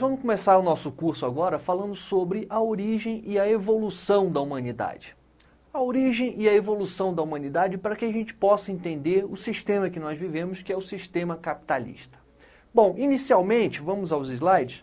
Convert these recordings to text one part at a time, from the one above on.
Então, vamos começar o nosso curso agora falando sobre a origem e a evolução da humanidade. A origem e a evolução da humanidade para que a gente possa entender o sistema que nós vivemos, que é o sistema capitalista. Bom, inicialmente, vamos aos slides,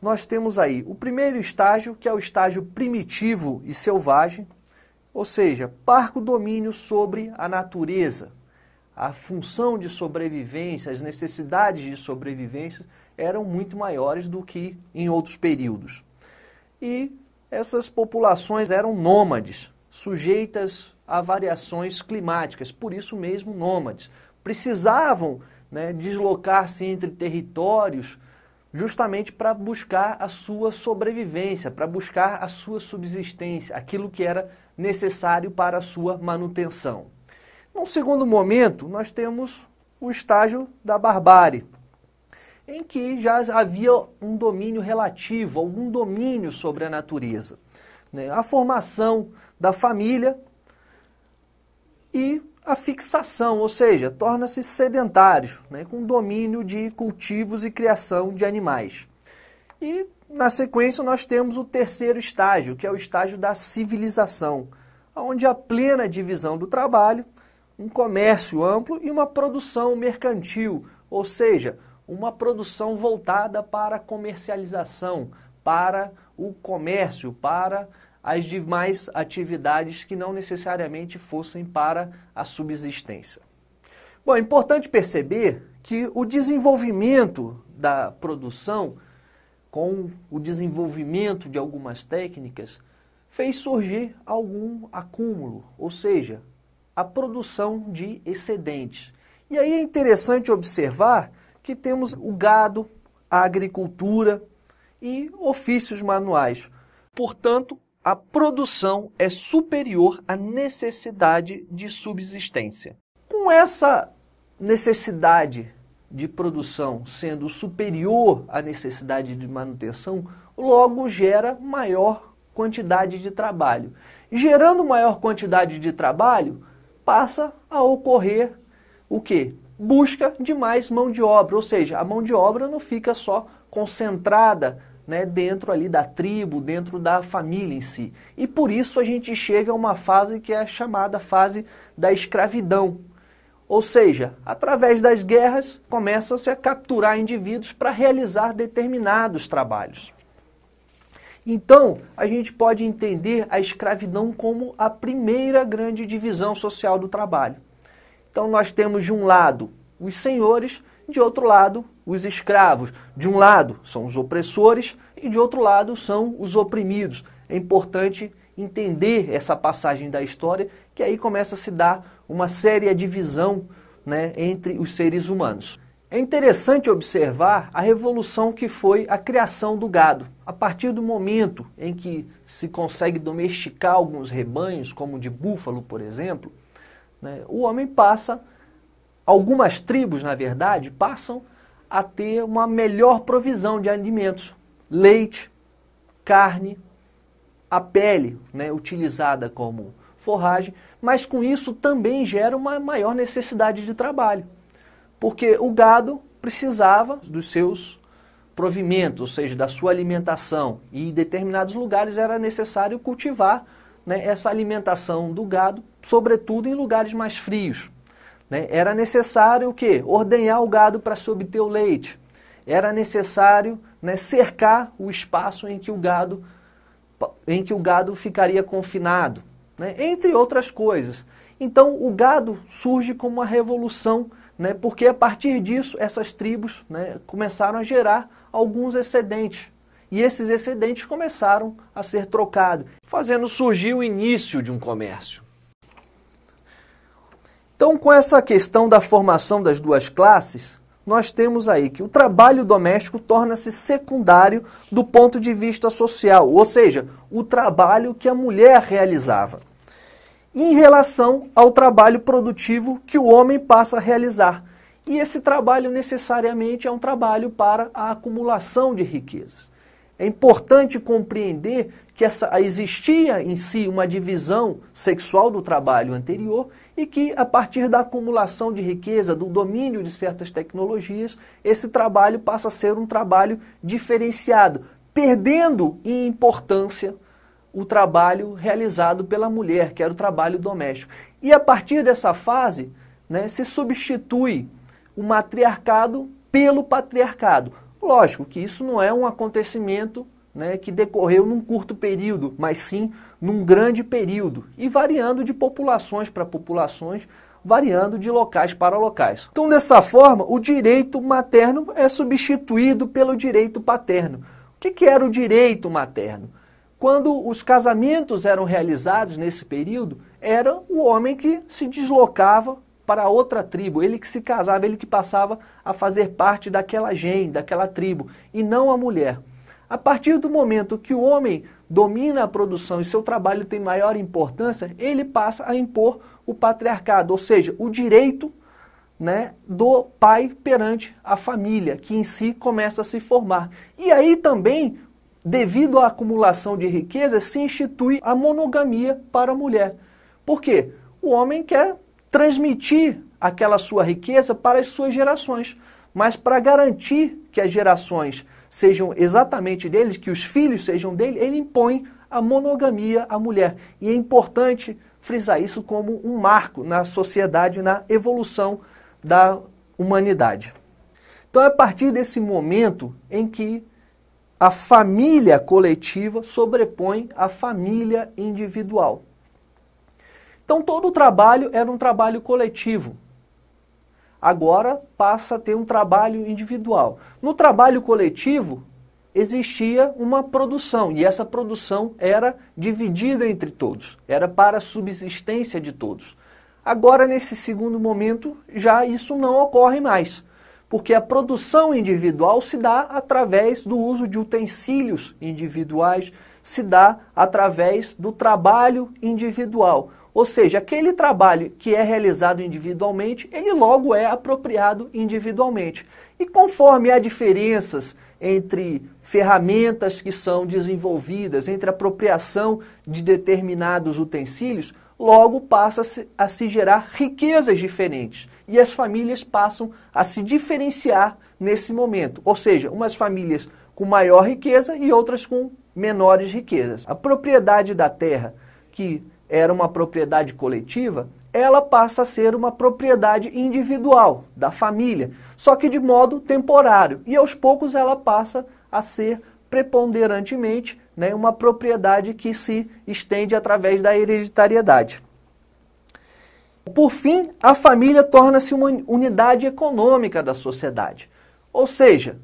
nós temos aí o primeiro estágio, que é o estágio primitivo e selvagem, ou seja, parco domínio sobre a natureza, a função de sobrevivência, as necessidades de sobrevivência eram muito maiores do que em outros períodos. E essas populações eram nômades, sujeitas a variações climáticas, por isso mesmo nômades. Precisavam né, deslocar-se entre territórios justamente para buscar a sua sobrevivência, para buscar a sua subsistência, aquilo que era necessário para a sua manutenção. Num segundo momento, nós temos o estágio da barbárie, em que já havia um domínio relativo, algum domínio sobre a natureza. Né? A formação da família e a fixação, ou seja, torna-se sedentário, né? com domínio de cultivos e criação de animais. E, na sequência, nós temos o terceiro estágio, que é o estágio da civilização, onde a plena divisão do trabalho, um comércio amplo e uma produção mercantil, ou seja, uma produção voltada para a comercialização, para o comércio, para as demais atividades que não necessariamente fossem para a subsistência. Bom, é importante perceber que o desenvolvimento da produção, com o desenvolvimento de algumas técnicas, fez surgir algum acúmulo, ou seja, a produção de excedentes. E aí é interessante observar que temos o gado, a agricultura e ofícios manuais. Portanto, a produção é superior à necessidade de subsistência. Com essa necessidade de produção sendo superior à necessidade de manutenção, logo gera maior quantidade de trabalho. Gerando maior quantidade de trabalho, passa a ocorrer o que? busca de mais mão de obra, ou seja, a mão de obra não fica só concentrada né, dentro ali da tribo, dentro da família em si. E por isso a gente chega a uma fase que é chamada fase da escravidão. Ou seja, através das guerras começam-se a capturar indivíduos para realizar determinados trabalhos. Então, a gente pode entender a escravidão como a primeira grande divisão social do trabalho. Então nós temos de um lado os senhores, de outro lado os escravos. De um lado são os opressores e de outro lado são os oprimidos. É importante entender essa passagem da história, que aí começa a se dar uma séria divisão né, entre os seres humanos. É interessante observar a revolução que foi a criação do gado. A partir do momento em que se consegue domesticar alguns rebanhos, como o de búfalo, por exemplo, né? O homem passa, algumas tribos, na verdade, passam a ter uma melhor provisão de alimentos, leite, carne, a pele né, utilizada como forragem, mas com isso também gera uma maior necessidade de trabalho, porque o gado precisava dos seus provimentos, ou seja, da sua alimentação, e em determinados lugares era necessário cultivar né, essa alimentação do gado, sobretudo em lugares mais frios. Né? Era necessário o quê? Ordenhar o gado para se obter o leite. Era necessário né, cercar o espaço em que o gado, em que o gado ficaria confinado, né? entre outras coisas. Então o gado surge como uma revolução né? porque a partir disso essas tribos né, começaram a gerar alguns excedentes e esses excedentes começaram a ser trocados, fazendo surgir o início de um comércio. Então, com essa questão da formação das duas classes, nós temos aí que o trabalho doméstico torna-se secundário do ponto de vista social, ou seja, o trabalho que a mulher realizava, em relação ao trabalho produtivo que o homem passa a realizar. E esse trabalho necessariamente é um trabalho para a acumulação de riquezas. É importante compreender que essa, existia em si uma divisão sexual do trabalho anterior e que, a partir da acumulação de riqueza, do domínio de certas tecnologias, esse trabalho passa a ser um trabalho diferenciado, perdendo em importância o trabalho realizado pela mulher, que era o trabalho doméstico. E a partir dessa fase, né, se substitui o matriarcado pelo patriarcado. Lógico que isso não é um acontecimento né, que decorreu num curto período, mas sim num grande período e variando de populações para populações, variando de locais para locais. Então, dessa forma, o direito materno é substituído pelo direito paterno. O que, que era o direito materno? Quando os casamentos eram realizados nesse período, era o homem que se deslocava para outra tribo. Ele que se casava, ele que passava a fazer parte daquela gen, daquela tribo, e não a mulher. A partir do momento que o homem domina a produção e seu trabalho tem maior importância, ele passa a impor o patriarcado, ou seja, o direito né, do pai perante a família, que em si começa a se formar. E aí também, devido à acumulação de riquezas, se institui a monogamia para a mulher. Por quê? O homem quer transmitir aquela sua riqueza para as suas gerações, mas para garantir que as gerações sejam exatamente deles, que os filhos sejam dele, ele impõe a monogamia à mulher. E é importante frisar isso como um marco na sociedade, na evolução da humanidade. Então, é a partir desse momento em que a família coletiva sobrepõe a família individual. Então todo o trabalho era um trabalho coletivo. Agora passa a ter um trabalho individual. No trabalho coletivo existia uma produção e essa produção era dividida entre todos, era para a subsistência de todos. Agora, nesse segundo momento, já isso não ocorre mais, porque a produção individual se dá através do uso de utensílios individuais, se dá através do trabalho individual. Ou seja, aquele trabalho que é realizado individualmente, ele logo é apropriado individualmente. E conforme há diferenças entre ferramentas que são desenvolvidas, entre apropriação de determinados utensílios, logo passa a se gerar riquezas diferentes. E as famílias passam a se diferenciar nesse momento. Ou seja, umas famílias com maior riqueza e outras com menores riquezas. A propriedade da terra, que era uma propriedade coletiva, ela passa a ser uma propriedade individual da família, só que de modo temporário. E aos poucos ela passa a ser preponderantemente né, uma propriedade que se estende através da hereditariedade. Por fim, a família torna-se uma unidade econômica da sociedade. Ou seja,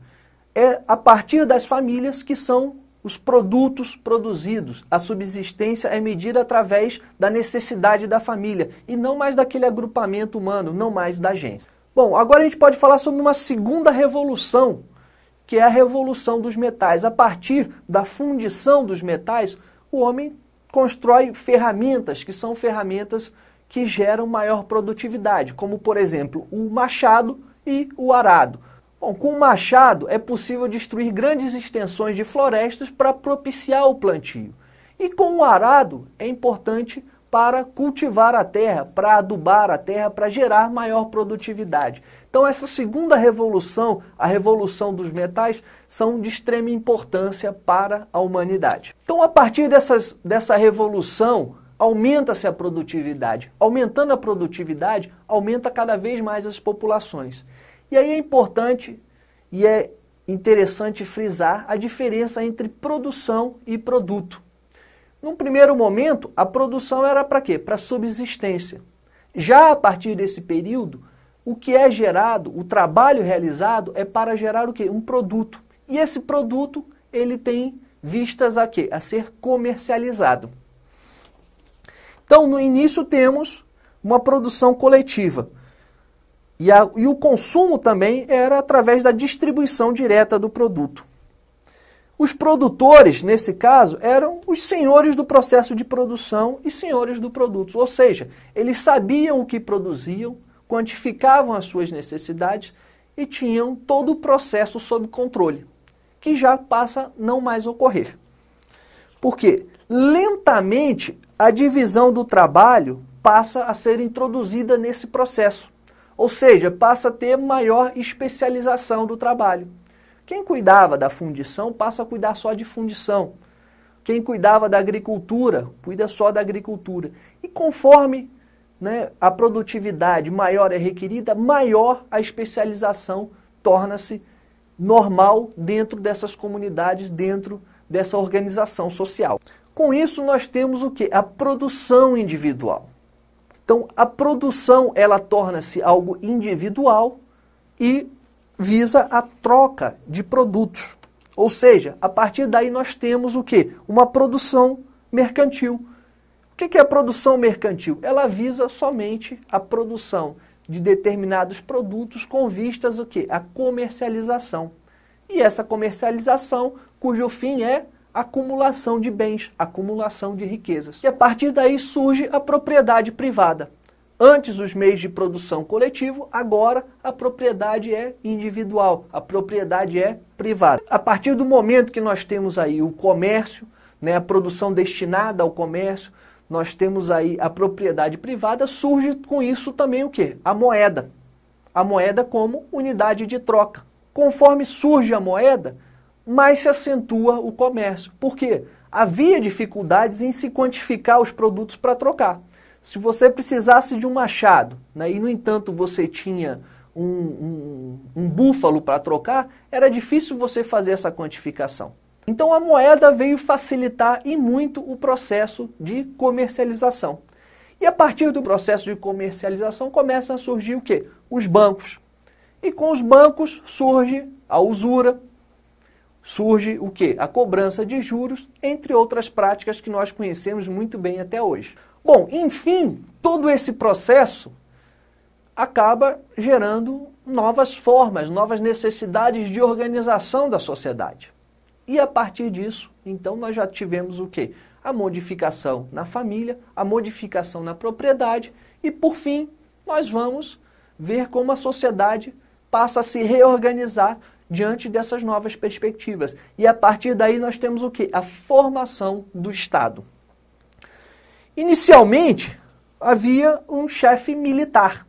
é a partir das famílias que são os produtos produzidos. A subsistência é medida através da necessidade da família e não mais daquele agrupamento humano, não mais da gente. Bom, agora a gente pode falar sobre uma segunda revolução, que é a revolução dos metais. A partir da fundição dos metais, o homem constrói ferramentas que são ferramentas que geram maior produtividade, como por exemplo o machado e o arado. Bom, com o machado é possível destruir grandes extensões de florestas para propiciar o plantio. E com o arado é importante para cultivar a terra, para adubar a terra, para gerar maior produtividade. Então, essa segunda revolução, a revolução dos metais, são de extrema importância para a humanidade. Então, a partir dessas, dessa revolução, aumenta-se a produtividade. Aumentando a produtividade, aumenta cada vez mais as populações. E aí é importante e é interessante frisar a diferença entre produção e produto. Num primeiro momento, a produção era para quê? Para subsistência. Já a partir desse período, o que é gerado, o trabalho realizado é para gerar o quê? Um produto. E esse produto, ele tem vistas a quê? A ser comercializado. Então, no início temos uma produção coletiva, e, a, e o consumo também era através da distribuição direta do produto. Os produtores, nesse caso, eram os senhores do processo de produção e senhores do produto. Ou seja, eles sabiam o que produziam, quantificavam as suas necessidades e tinham todo o processo sob controle, que já passa não mais ocorrer. Porque lentamente a divisão do trabalho passa a ser introduzida nesse processo. Ou seja, passa a ter maior especialização do trabalho. Quem cuidava da fundição passa a cuidar só de fundição. Quem cuidava da agricultura cuida só da agricultura. E conforme né, a produtividade maior é requerida, maior a especialização torna-se normal dentro dessas comunidades, dentro dessa organização social. Com isso, nós temos o que? A produção individual. Então, a produção ela torna-se algo individual e visa a troca de produtos. Ou seja, a partir daí nós temos o que? Uma produção mercantil. O que é a produção mercantil? Ela visa somente a produção de determinados produtos com vistas o que? A comercialização. E essa comercialização, cujo fim é acumulação de bens, acumulação de riquezas. E a partir daí surge a propriedade privada. Antes os meios de produção coletivo, agora a propriedade é individual, a propriedade é privada. A partir do momento que nós temos aí o comércio, né, a produção destinada ao comércio, nós temos aí a propriedade privada, surge com isso também o que? A moeda. A moeda como unidade de troca. Conforme surge a moeda, mais se acentua o comércio. Por quê? Havia dificuldades em se quantificar os produtos para trocar. Se você precisasse de um machado, né, e no entanto você tinha um, um, um búfalo para trocar, era difícil você fazer essa quantificação. Então a moeda veio facilitar e muito o processo de comercialização. E a partir do processo de comercialização começam a surgir o quê? Os bancos. E com os bancos surge a usura, surge o que? A cobrança de juros, entre outras práticas que nós conhecemos muito bem até hoje. Bom, enfim, todo esse processo acaba gerando novas formas, novas necessidades de organização da sociedade. E a partir disso, então nós já tivemos o que? A modificação na família, a modificação na propriedade e por fim, nós vamos ver como a sociedade passa a se reorganizar diante dessas novas perspectivas. E a partir daí nós temos o que? A formação do Estado. Inicialmente, havia um chefe militar.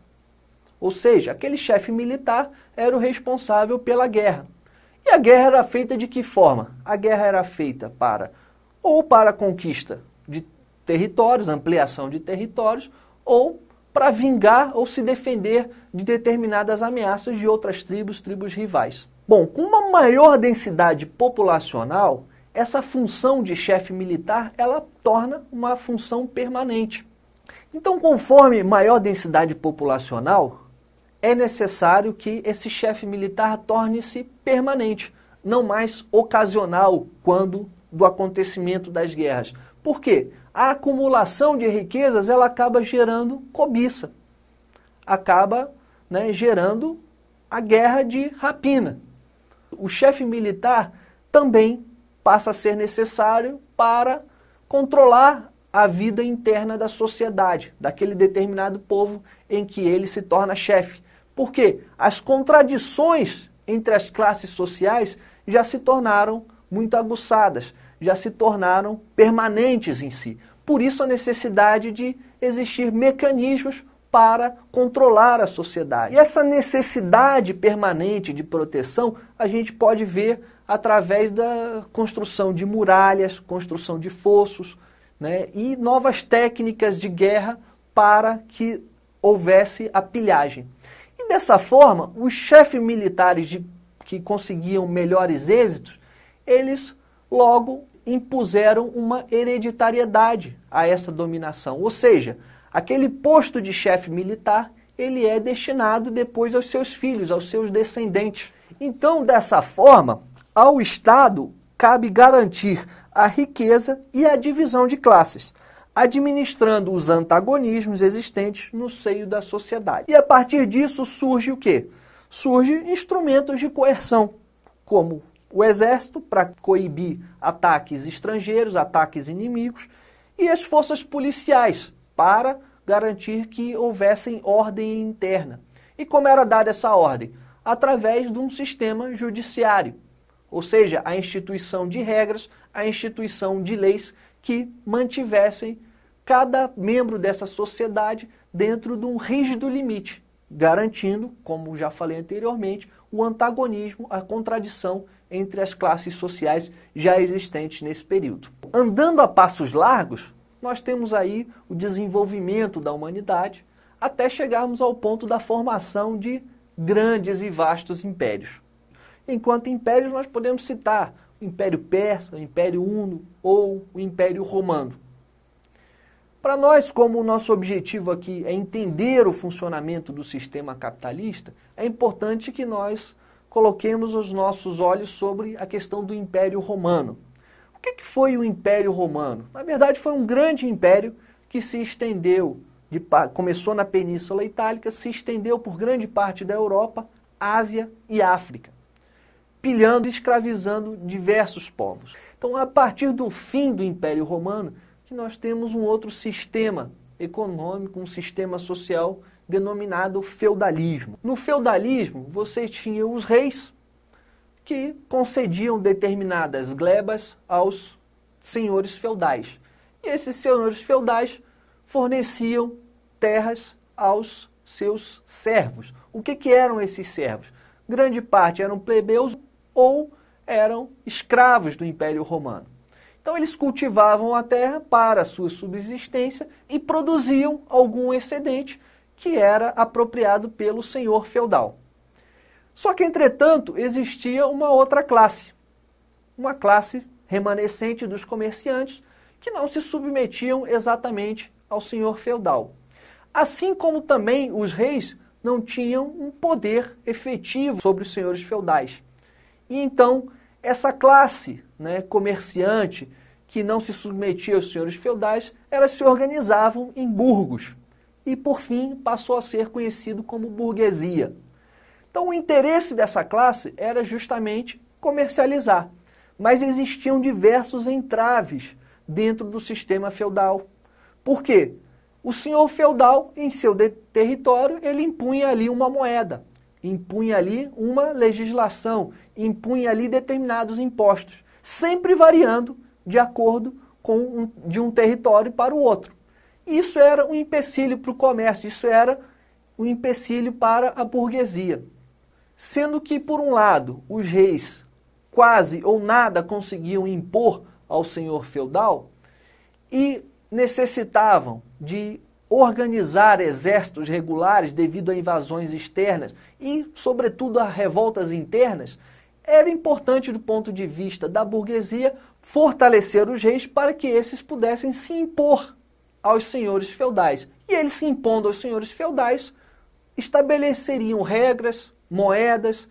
Ou seja, aquele chefe militar era o responsável pela guerra. E a guerra era feita de que forma? A guerra era feita para ou para conquista de territórios, ampliação de territórios, ou para vingar ou se defender de determinadas ameaças de outras tribos, tribos rivais. Bom, com uma maior densidade populacional, essa função de chefe militar ela torna uma função permanente. Então, conforme maior densidade populacional, é necessário que esse chefe militar torne-se permanente, não mais ocasional quando do acontecimento das guerras. Por quê? A acumulação de riquezas ela acaba gerando cobiça, acaba né, gerando a guerra de rapina o chefe militar também passa a ser necessário para controlar a vida interna da sociedade, daquele determinado povo em que ele se torna chefe. Porque as contradições entre as classes sociais já se tornaram muito aguçadas, já se tornaram permanentes em si. Por isso a necessidade de existir mecanismos para controlar a sociedade. E essa necessidade permanente de proteção a gente pode ver através da construção de muralhas, construção de fossos né, e novas técnicas de guerra para que houvesse a pilhagem. E dessa forma, os chefes militares de, que conseguiam melhores êxitos, eles logo impuseram uma hereditariedade a essa dominação. Ou seja, Aquele posto de chefe militar, ele é destinado depois aos seus filhos, aos seus descendentes. Então, dessa forma, ao Estado cabe garantir a riqueza e a divisão de classes, administrando os antagonismos existentes no seio da sociedade. E a partir disso surge o quê? Surge instrumentos de coerção, como o exército para coibir ataques estrangeiros, ataques inimigos, e as forças policiais para garantir que houvessem ordem interna. E como era dada essa ordem? Através de um sistema judiciário, ou seja, a instituição de regras, a instituição de leis que mantivessem cada membro dessa sociedade dentro de um rígido limite, garantindo, como já falei anteriormente, o antagonismo, a contradição entre as classes sociais já existentes nesse período. Andando a passos largos, nós temos aí o desenvolvimento da humanidade até chegarmos ao ponto da formação de grandes e vastos impérios. Enquanto impérios, nós podemos citar o Império Persa, o Império Uno ou o Império Romano. Para nós, como o nosso objetivo aqui é entender o funcionamento do sistema capitalista, é importante que nós coloquemos os nossos olhos sobre a questão do Império Romano. O que, que foi o Império Romano? Na verdade, foi um grande império que se estendeu, de, começou na Península Itálica, se estendeu por grande parte da Europa, Ásia e África, pilhando e escravizando diversos povos. Então, a partir do fim do Império Romano, que nós temos um outro sistema econômico, um sistema social denominado feudalismo. No feudalismo, você tinha os reis, que concediam determinadas glebas aos senhores feudais. E esses senhores feudais forneciam terras aos seus servos. O que, que eram esses servos? Grande parte eram plebeus ou eram escravos do Império Romano. Então eles cultivavam a terra para a sua subsistência e produziam algum excedente que era apropriado pelo senhor feudal. Só que, entretanto, existia uma outra classe, uma classe remanescente dos comerciantes que não se submetiam exatamente ao senhor feudal. Assim como também os reis não tinham um poder efetivo sobre os senhores feudais. E então, essa classe né, comerciante que não se submetia aos senhores feudais, elas se organizavam em burgos. E, por fim, passou a ser conhecido como burguesia. Então o interesse dessa classe era justamente comercializar, mas existiam diversos entraves dentro do sistema feudal. Por quê? O senhor feudal, em seu território, ele impunha ali uma moeda, impunha ali uma legislação, impunha ali determinados impostos, sempre variando de acordo com um, de um território para o outro. Isso era um empecilho para o comércio, isso era um empecilho para a burguesia. Sendo que, por um lado, os reis quase ou nada conseguiam impor ao senhor feudal e necessitavam de organizar exércitos regulares devido a invasões externas e, sobretudo, a revoltas internas, era importante do ponto de vista da burguesia fortalecer os reis para que esses pudessem se impor aos senhores feudais. E eles se impondo aos senhores feudais, estabeleceriam regras, moedas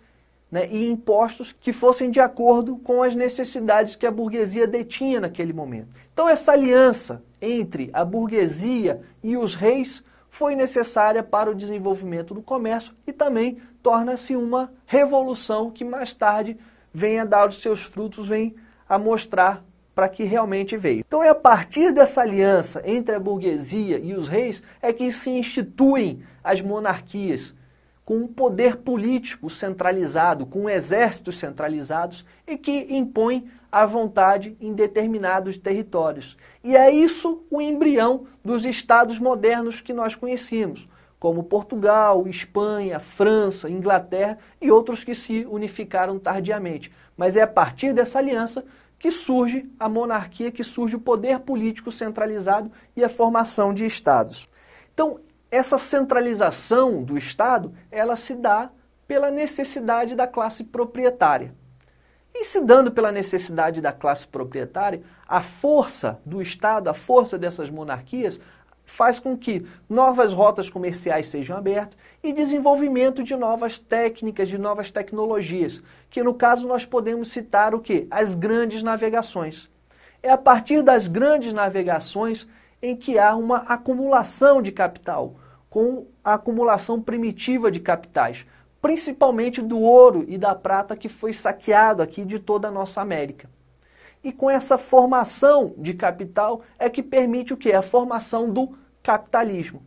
né, e impostos que fossem de acordo com as necessidades que a burguesia detinha naquele momento. Então, essa aliança entre a burguesia e os reis foi necessária para o desenvolvimento do comércio e também torna-se uma revolução que mais tarde vem a dar os seus frutos, vem a mostrar para que realmente veio. Então é a partir dessa aliança entre a burguesia e os reis é que se instituem as monarquias com um poder político centralizado, com exércitos centralizados e que impõe a vontade em determinados territórios. E é isso o embrião dos estados modernos que nós conhecemos, como Portugal, Espanha, França, Inglaterra e outros que se unificaram tardiamente. Mas é a partir dessa aliança que surge a monarquia, que surge o poder político centralizado e a formação de estados. Então, essa centralização do Estado, ela se dá pela necessidade da classe proprietária. E se dando pela necessidade da classe proprietária, a força do Estado, a força dessas monarquias, faz com que novas rotas comerciais sejam abertas e desenvolvimento de novas técnicas, de novas tecnologias, que no caso nós podemos citar o que? As grandes navegações. É a partir das grandes navegações em que há uma acumulação de capital, com a acumulação primitiva de capitais, principalmente do ouro e da prata que foi saqueado aqui de toda a nossa América. E com essa formação de capital é que permite o que? A formação do capitalismo.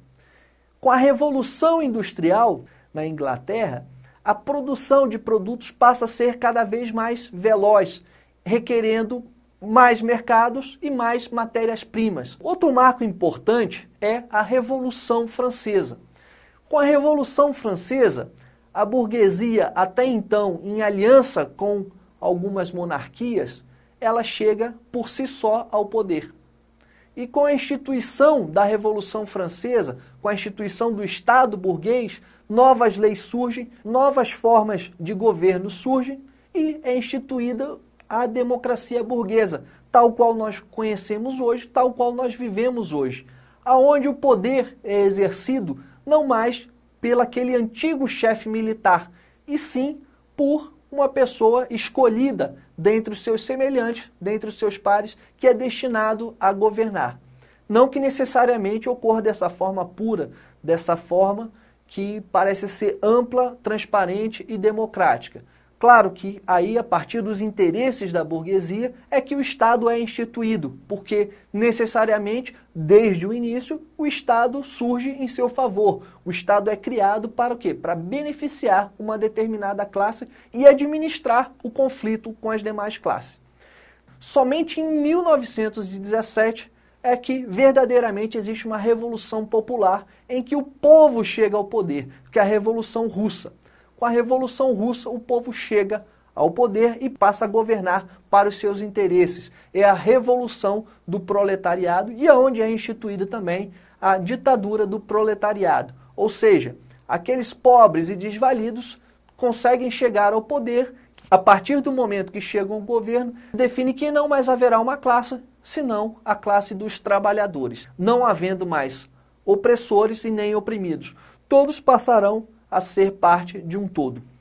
Com a revolução industrial na Inglaterra, a produção de produtos passa a ser cada vez mais veloz, requerendo mais mercados e mais matérias-primas. Outro marco importante é a Revolução Francesa. Com a Revolução Francesa, a burguesia, até então em aliança com algumas monarquias, ela chega por si só ao poder. E com a instituição da Revolução Francesa, com a instituição do Estado burguês, novas leis surgem, novas formas de governo surgem e é instituída a democracia burguesa, tal qual nós conhecemos hoje, tal qual nós vivemos hoje, aonde o poder é exercido não mais pelo aquele antigo chefe militar, e sim por uma pessoa escolhida dentre os seus semelhantes, dentre os seus pares, que é destinado a governar. Não que necessariamente ocorra dessa forma pura, dessa forma que parece ser ampla, transparente e democrática. Claro que aí, a partir dos interesses da burguesia, é que o Estado é instituído, porque necessariamente, desde o início, o Estado surge em seu favor. O Estado é criado para o quê? Para beneficiar uma determinada classe e administrar o conflito com as demais classes. Somente em 1917 é que verdadeiramente existe uma revolução popular em que o povo chega ao poder, que é a Revolução Russa. Com a Revolução Russa, o povo chega ao poder e passa a governar para os seus interesses. É a revolução do proletariado e aonde é, é instituída também a ditadura do proletariado. Ou seja, aqueles pobres e desvalidos conseguem chegar ao poder a partir do momento que chegam ao governo, define que não mais haverá uma classe, senão a classe dos trabalhadores, não havendo mais opressores e nem oprimidos. Todos passarão a ser parte de um todo.